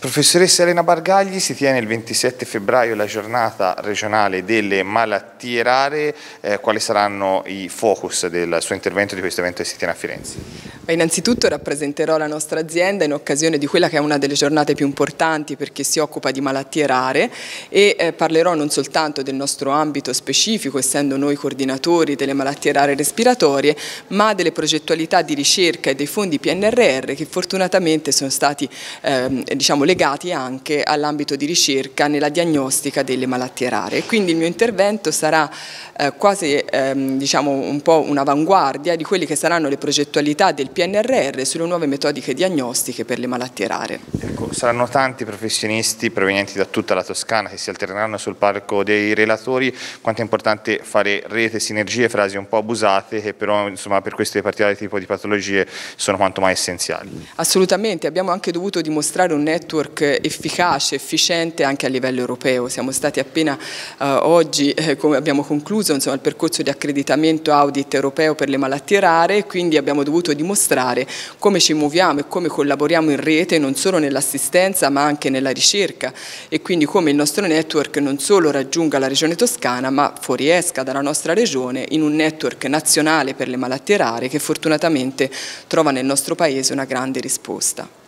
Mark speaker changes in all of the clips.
Speaker 1: Professoressa Elena Bargagli, si tiene il 27 febbraio la giornata regionale delle malattie rare, eh, quali saranno i focus del suo intervento di questo evento che si tiene a Firenze?
Speaker 2: innanzitutto rappresenterò la nostra azienda in occasione di quella che è una delle giornate più importanti perché si occupa di malattie rare e eh, parlerò non soltanto del nostro ambito specifico, essendo noi coordinatori delle malattie rare respiratorie, ma delle progettualità di ricerca e dei fondi PNRR che fortunatamente sono stati ehm, diciamo, collegati anche all'ambito di ricerca nella diagnostica delle malattie rare. Quindi il mio intervento sarà eh, quasi ehm, diciamo un po' un'avanguardia di quelle che saranno le progettualità del PNRR sulle nuove metodiche diagnostiche per le malattie rare. Ecco,
Speaker 1: saranno tanti professionisti provenienti da tutta la Toscana che si alterneranno sul palco dei relatori, quanto è importante fare rete, sinergie, frasi un po' abusate che però insomma, per questo particolare tipo di patologie sono quanto mai essenziali.
Speaker 2: Assolutamente, abbiamo anche dovuto dimostrare un network network efficace, efficiente anche a livello europeo. Siamo stati appena eh, oggi, eh, abbiamo concluso insomma, il percorso di accreditamento audit europeo per le malattie rare e quindi abbiamo dovuto dimostrare come ci muoviamo e come collaboriamo in rete non solo nell'assistenza ma anche nella ricerca e quindi come il nostro network non solo raggiunga la regione toscana ma fuoriesca dalla nostra regione in un network nazionale per le malattie rare che fortunatamente trova nel nostro paese una grande risposta.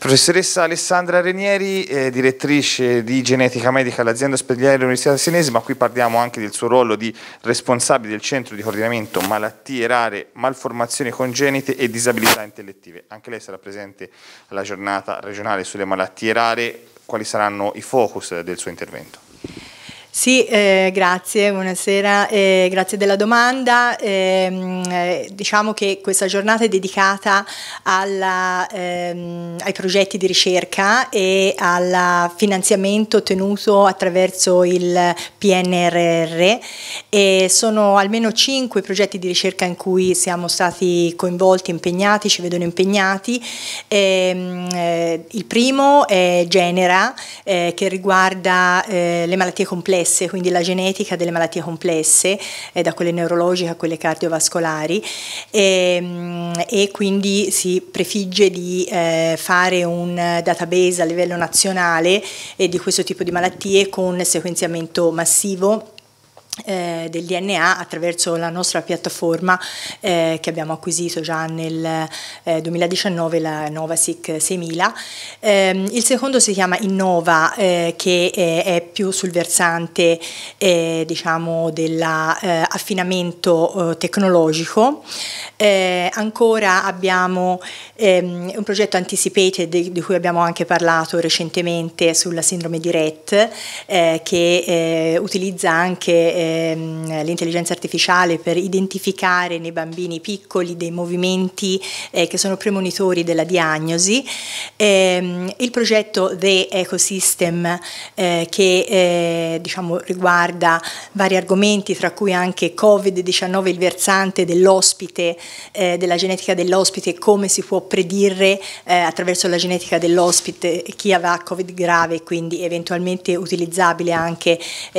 Speaker 1: Professoressa Alessandra Renieri, eh, direttrice di genetica medica all'azienda ospedaliera dell'Università Senese, ma qui parliamo anche del suo ruolo di responsabile del centro di coordinamento malattie rare, malformazioni congenite e disabilità intellettive. Anche lei sarà presente alla giornata regionale sulle malattie rare, quali saranno i focus del suo intervento?
Speaker 3: Sì, eh, grazie, buonasera, eh, grazie della domanda. Ehm, eh, diciamo che questa giornata è dedicata alla, ehm, ai progetti di ricerca e al finanziamento ottenuto attraverso il PNRR e sono almeno cinque progetti di ricerca in cui siamo stati coinvolti, impegnati, ci vedono impegnati. Ehm, eh, il primo è Genera eh, che riguarda eh, le malattie complesse complesse, quindi la genetica delle malattie complesse, eh, da quelle neurologiche a quelle cardiovascolari e, ehm, e quindi si prefigge di eh, fare un database a livello nazionale eh, di questo tipo di malattie con sequenziamento massivo eh, del DNA attraverso la nostra piattaforma eh, che abbiamo acquisito già nel eh, 2019, la Novasic 6000. Ehm, il secondo si chiama Innova eh, che eh, è più sul versante eh, diciamo dell'affinamento tecnologico. ancora abbiamo ehm, un progetto anticipated di, di, cui abbiamo anche parlato recentemente sulla sindrome di Rett che utilizza anche Ehm, l'intelligenza artificiale per identificare nei bambini piccoli dei movimenti eh, che sono premonitori della diagnosi, ehm, il progetto The Ecosystem eh, che eh, diciamo, riguarda vari argomenti tra cui anche Covid-19, il versante dell'ospite, eh, della genetica dell'ospite, come si può predire eh, attraverso la genetica dell'ospite chi avrà Covid grave e quindi eventualmente utilizzabile anche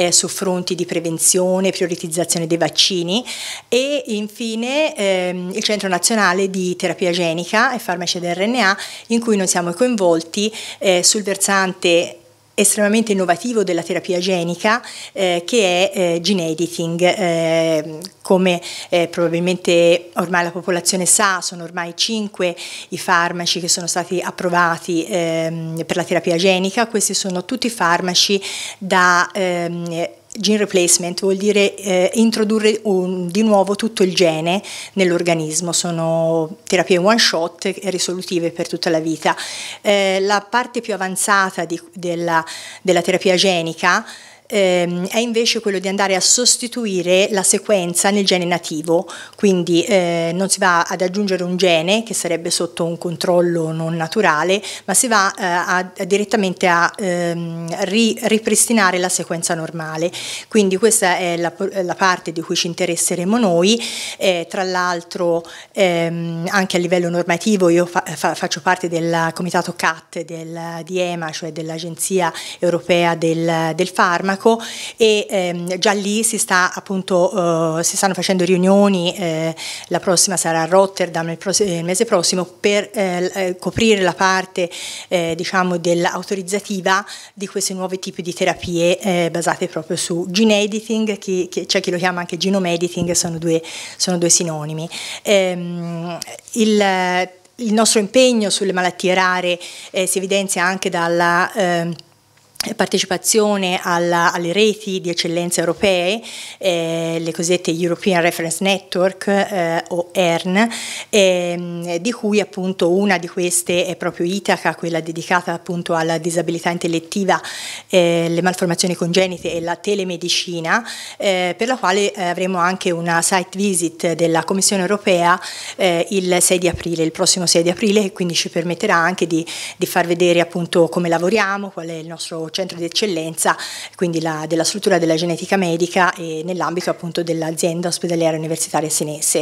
Speaker 3: su fronti di prevenzione vaccinazione, prioritizzazione dei vaccini e infine ehm, il Centro Nazionale di Terapia Genica e Farmaci del RNA in cui noi siamo coinvolti eh, sul versante estremamente innovativo della terapia genica eh, che è eh, gene editing. Eh, come eh, probabilmente ormai la popolazione sa, sono ormai cinque i farmaci che sono stati approvati ehm, per la terapia genica, questi sono tutti farmaci da ehm, Gene replacement vuol dire eh, introdurre un, di nuovo tutto il gene nell'organismo, sono terapie one shot risolutive per tutta la vita. Eh, la parte più avanzata di, della, della terapia genica ehm, è invece quello di andare a sostituire la sequenza nel gene nativo, quindi eh, non si va ad aggiungere un gene che sarebbe sotto un controllo non naturale, ma si va eh, a, a direttamente a ehm, ri, ripristinare la sequenza normale. Quindi questa è la, la parte di cui ci interesseremo noi, eh, tra l'altro ehm, anche a livello normativo io fa, fa, faccio parte del comitato CAT del, di EMA, cioè dell'Agenzia Europea del, del Farmaco, sindaco e ehm, già lì si, sta, appunto, eh, si, stanno facendo riunioni, eh, la prossima sarà a Rotterdam il, il mese prossimo per eh, eh coprire la parte eh, diciamo dell'autorizzativa di questi nuovi tipi di terapie eh, basate proprio su gene editing, c'è cioè chi lo chiama anche genome editing, sono due, sono due sinonimi. Ehm, il, il nostro impegno sulle malattie rare eh, si evidenzia anche dalla... Eh, partecipazione alla, alle reti di eccellenza europee, eh, le cosiddette European Reference Network eh, o ERN, eh, di cui appunto una di queste è proprio Itaca, quella dedicata appunto alla disabilità intellettiva, eh, le malformazioni congenite e la telemedicina, eh, per la quale eh, avremo anche una site visit della Commissione europea il 6 di aprile, il prossimo 6 di aprile, e quindi ci permetterà anche di, di far vedere appunto come lavoriamo, qual è il nostro centro di eccellenza quindi la, della struttura della genetica medica e nell'ambito appunto dell'azienda ospedaliera universitaria senese.